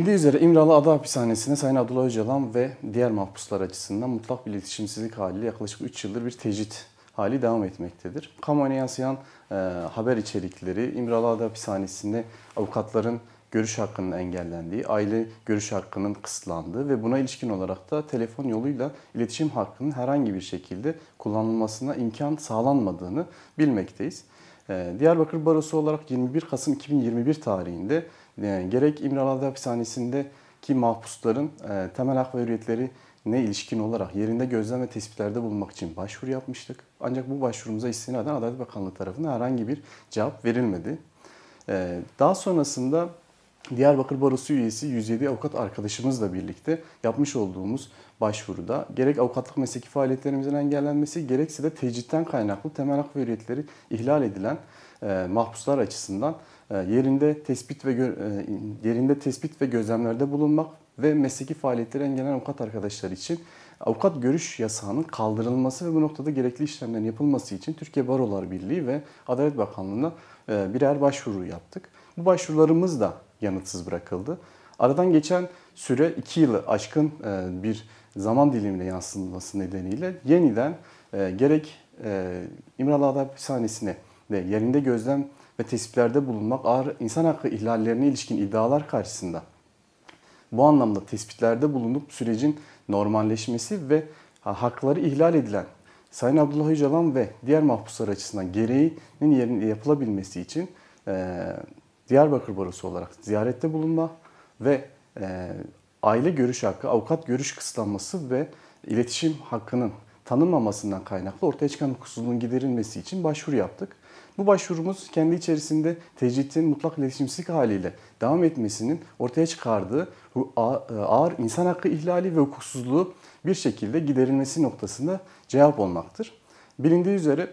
Bildiği üzere İmralı Ada Hapishanesi'ne Sayın Abdullah Öcalan ve diğer mahpuslar açısından mutlak bir iletişimsizlik haliyle yaklaşık 3 yıldır bir tecrit hali devam etmektedir. Kamuoyuna yansıyan e, haber içerikleri İmralı Ada Hapishanesi'nde avukatların görüş hakkının engellendiği, aile görüş hakkının kısıtlandığı ve buna ilişkin olarak da telefon yoluyla iletişim hakkının herhangi bir şekilde kullanılmasına imkan sağlanmadığını bilmekteyiz. E, Diyarbakır Barosu olarak 21 Kasım 2021 tarihinde yani ee, gerek İmralı'da hapishanesindeki mahpusların e, temel hak ve hürriyetleri ne ilişkin olarak yerinde gözlem ve tespitlerde bulunmak için başvuru yapmıştık. Ancak bu başvurumuza istinaden Adalet Bakanlığı tarafından herhangi bir cevap verilmedi. E, daha sonrasında Diyarbakır Barosu üyesi 107 avukat arkadaşımızla birlikte yapmış olduğumuz başvuruda gerek avukatlık mesleki faaliyetlerimizin engellenmesi gerekse de tecritten kaynaklı temel hak ve hürriyetleri ihlal edilen e, mahpuslar açısından e, yerinde tespit ve e, yerinde tespit ve gözlemlerde bulunmak ve mesleki faaliyetleri engellen avukat arkadaşlar için avukat görüş yasağının kaldırılması ve bu noktada gerekli işlemlerin yapılması için Türkiye Barolar Birliği ve Adalet Bakanlığı'na e, birer başvuru yaptık. Bu başvurularımız da yanıtsız bırakıldı. Aradan geçen süre 2 yılı aşkın bir zaman dilimine yansıtılması nedeniyle yeniden gerek İmralı Adalet Hapishanesi'ne de yerinde gözlem ve tespitlerde bulunmak ağır insan hakkı ihlallerine ilişkin iddialar karşısında. Bu anlamda tespitlerde bulunup sürecin normalleşmesi ve hakları ihlal edilen Sayın Abdullah Öcalan ve diğer mahpuslar açısından gereğinin yerine yapılabilmesi için e, Diyarbakır Barosu olarak ziyarette bulunma ve e, aile görüş hakkı, avukat görüş kısıtlanması ve iletişim hakkının tanınmamasından kaynaklı ortaya çıkan hukuksuzluğun giderilmesi için başvuru yaptık. Bu başvurumuz kendi içerisinde tecritin mutlak iletişimsizlik haliyle devam etmesinin ortaya çıkardığı e, ağır insan hakkı ihlali ve hukuksuzluğu bir şekilde giderilmesi noktasında cevap olmaktır. Bilindiği üzere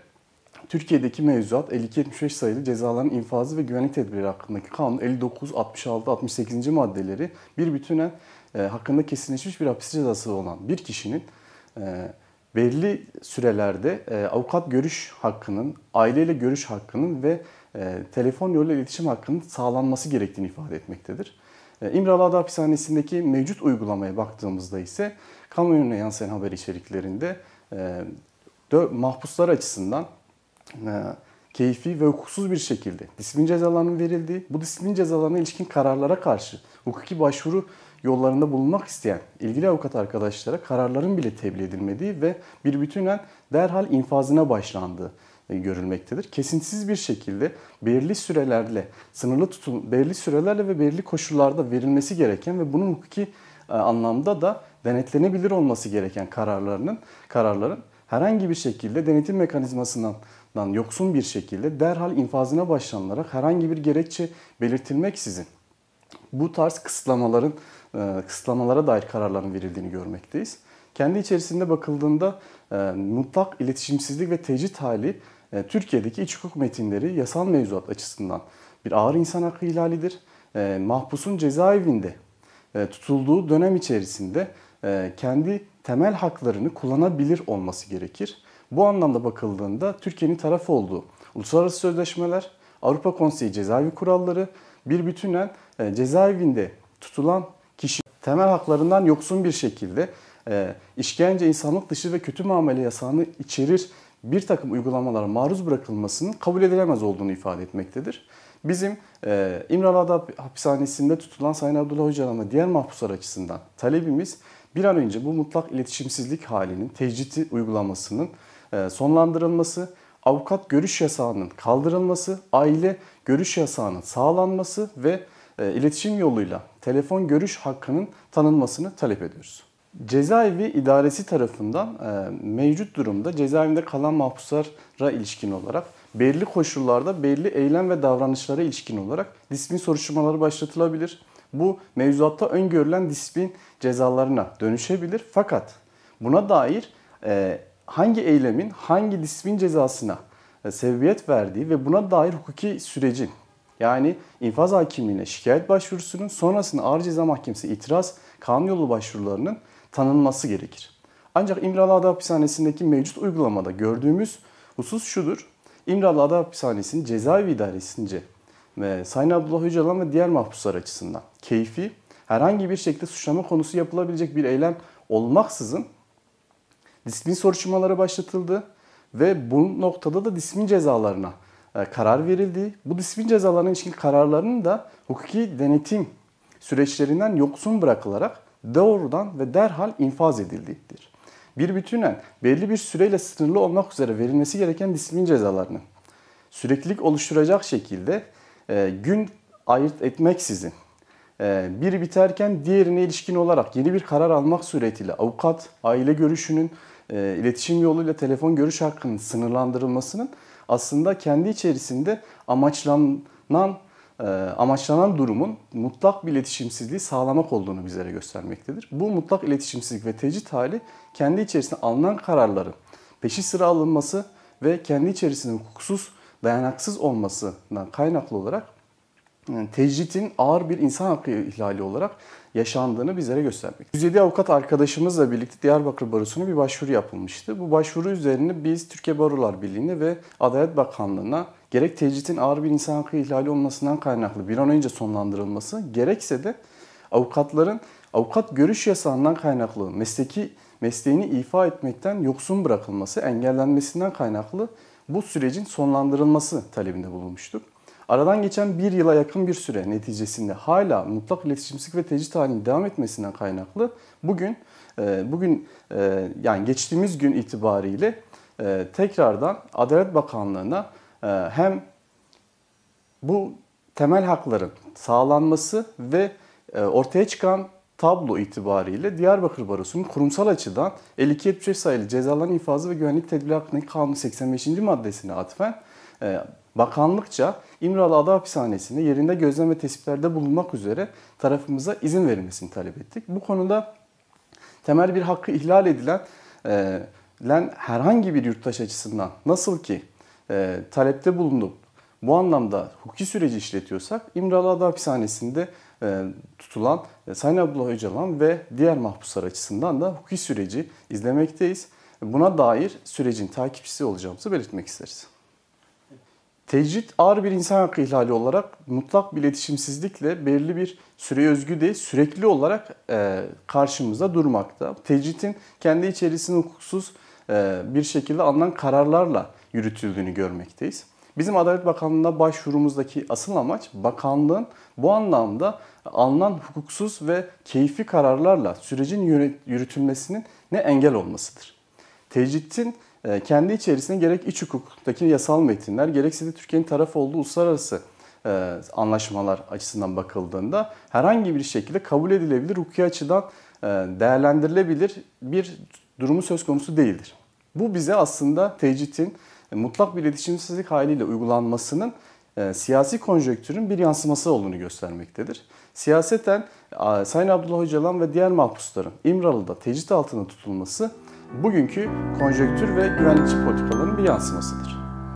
Türkiye'deki mevzuat 5275 sayılı cezaların infazı ve güvenlik tedbiri hakkındaki kanun 59, 66, 68. maddeleri bir bütünen e, hakkında kesinleşmiş bir hapis cezası olan bir kişinin e, belli sürelerde e, avukat görüş hakkının, aileyle görüş hakkının ve e, telefon yoluyla iletişim hakkının sağlanması gerektiğini ifade etmektedir. E, İmralı Ada Hapishanesi'ndeki mevcut uygulamaya baktığımızda ise kamuoyuna yansıyan haber içeriklerinde mahpuslar açısından keyfi ve hukuksuz bir şekilde disiplin cezalarının verildiği, bu disiplin cezalarına ilişkin kararlara karşı hukuki başvuru yollarında bulunmak isteyen ilgili avukat arkadaşlara kararların bile tebliğ edilmediği ve bir bütünen derhal infazına başlandığı e, görülmektedir. Kesintisiz bir şekilde belirli sürelerle, sınırlı tutun, belirli sürelerle ve belirli koşullarda verilmesi gereken ve bunun hukuki e, anlamda da denetlenebilir olması gereken kararlarının kararların herhangi bir şekilde denetim mekanizmasından yoksun bir şekilde derhal infazına başlanarak herhangi bir gerekçe belirtilmeksizin bu tarz kısıtlamaların, e, kısıtlamalara dair kararların verildiğini görmekteyiz. Kendi içerisinde bakıldığında e, mutlak iletişimsizlik ve tecrit hali e, Türkiye'deki iç hukuk metinleri yasal mevzuat açısından bir ağır insan hakkı ihlalidir. Mahpusun cezaevinde tutulduğu dönem içerisinde kendi temel haklarını kullanabilir olması gerekir. Bu anlamda bakıldığında Türkiye'nin taraf olduğu uluslararası sözleşmeler, Avrupa Konseyi cezaevi kuralları bir bütünen e, cezaevinde tutulan kişi temel haklarından yoksun bir şekilde e, işkence, insanlık dışı ve kötü muamele yasağını içerir bir takım uygulamalara maruz bırakılmasının kabul edilemez olduğunu ifade etmektedir. Bizim e, İmralı'da hapishanesinde tutulan Sayın Abdullah Öcalan diğer mahpuslar açısından talebimiz bir an önce bu mutlak iletişimsizlik halinin, tecriti uygulamasının e, sonlandırılması avukat görüş yasağının kaldırılması, aile görüş yasağının sağlanması ve e, iletişim yoluyla telefon görüş hakkının tanınmasını talep ediyoruz. Cezaevi idaresi tarafından e, mevcut durumda cezaevinde kalan mahpuslara ilişkin olarak belli koşullarda belli eylem ve davranışlara ilişkin olarak disiplin soruşturmaları başlatılabilir. Bu mevzuatta öngörülen disiplin cezalarına dönüşebilir. Fakat buna dair e, hangi eylemin hangi disiplin cezasına e, sebebiyet verdiği ve buna dair hukuki sürecin yani infaz hakimliğine şikayet başvurusunun sonrasında ağır ceza mahkemesi itiraz kanun yolu başvurularının tanınması gerekir. Ancak İmralı Ada Hapishanesi'ndeki mevcut uygulamada gördüğümüz husus şudur. İmralı Ada Hapishanesi'nin cezaevi idaresince ve Sayın Abdullah Öcalan ve diğer mahpuslar açısından keyfi herhangi bir şekilde suçlama konusu yapılabilecek bir eylem olmaksızın disiplin soruşturmaları başlatıldı ve bu noktada da disiplin cezalarına e, karar verildi. Bu disiplin cezalarına ilişkin kararların da hukuki denetim süreçlerinden yoksun bırakılarak doğrudan ve derhal infaz edildiğidir. Bir bütünen belli bir süreyle sınırlı olmak üzere verilmesi gereken disiplin cezalarının süreklilik oluşturacak şekilde e, gün ayırt etmeksizin ee, biri biterken diğerine ilişkin olarak yeni bir karar almak suretiyle avukat, aile görüşünün, e, iletişim yoluyla telefon görüş hakkının sınırlandırılmasının aslında kendi içerisinde amaçlanan e, amaçlanan durumun mutlak bir iletişimsizliği sağlamak olduğunu bizlere göstermektedir. Bu mutlak iletişimsizlik ve tecrit hali kendi içerisinde alınan kararların peşi sıra alınması ve kendi içerisinde hukuksuz, dayanaksız olmasından kaynaklı olarak tecritin ağır bir insan hakkı ihlali olarak yaşandığını bizlere göstermek. 107 avukat arkadaşımızla birlikte Diyarbakır Barosu'na bir başvuru yapılmıştı. Bu başvuru üzerine biz Türkiye Barolar Birliği'ne ve Adalet Bakanlığı'na gerek tecritin ağır bir insan hakkı ihlali olmasından kaynaklı bir an önce sonlandırılması gerekse de avukatların avukat görüş yasağından kaynaklı mesleki mesleğini ifa etmekten yoksun bırakılması, engellenmesinden kaynaklı bu sürecin sonlandırılması talebinde bulunmuştuk. Aradan geçen bir yıla yakın bir süre neticesinde hala mutlak iletişimsizlik ve tecrit halinin devam etmesinden kaynaklı bugün e, bugün e, yani geçtiğimiz gün itibariyle e, tekrardan Adalet Bakanlığı'na hem bu temel hakların sağlanması ve ortaya çıkan tablo itibariyle Diyarbakır Barosu'nun kurumsal açıdan 5275 sayılı cezaların infazı ve güvenlik tedbiri hakkındaki kanun 85. maddesine atfen bakanlıkça İmralı Ada Hapishanesi'nde yerinde gözlem ve tespitlerde bulunmak üzere tarafımıza izin verilmesini talep ettik. Bu konuda temel bir hakkı ihlal edilen e, len herhangi bir yurttaş açısından nasıl ki e, talepte bulundu bu anlamda hukuki süreci işletiyorsak İmralı Ada Hapishanesi'nde e, tutulan e, Sayın Abdullah Öcalan ve diğer mahpuslar açısından da hukuki süreci izlemekteyiz. Buna dair sürecin takipçisi olacağımızı belirtmek isteriz. Tecrit ağır bir insan hakkı ihlali olarak mutlak bir iletişimsizlikle belirli bir süre özgü değil sürekli olarak e, karşımızda durmakta. Tecritin kendi içerisinde hukuksuz e, bir şekilde alınan kararlarla yürütüldüğünü görmekteyiz. Bizim Adalet Bakanlığı'na başvurumuzdaki asıl amaç bakanlığın bu anlamda alınan hukuksuz ve keyfi kararlarla sürecin yürütülmesinin ne engel olmasıdır. Tecritin e, kendi içerisinde gerek iç hukuktaki yasal metinler gerekse de Türkiye'nin taraf olduğu uluslararası e, anlaşmalar açısından bakıldığında herhangi bir şekilde kabul edilebilir hukuki açıdan e, değerlendirilebilir bir durumu söz konusu değildir. Bu bize aslında tecritin mutlak bir iletişimsizlik haliyle uygulanmasının siyasi konjonktürün bir yansıması olduğunu göstermektedir. Siyaseten Sayın Abdullah Öcalan ve diğer mahpusların İmralı'da tecrit altında tutulması bugünkü konjektür ve güvenlik politikalarının bir yansımasıdır.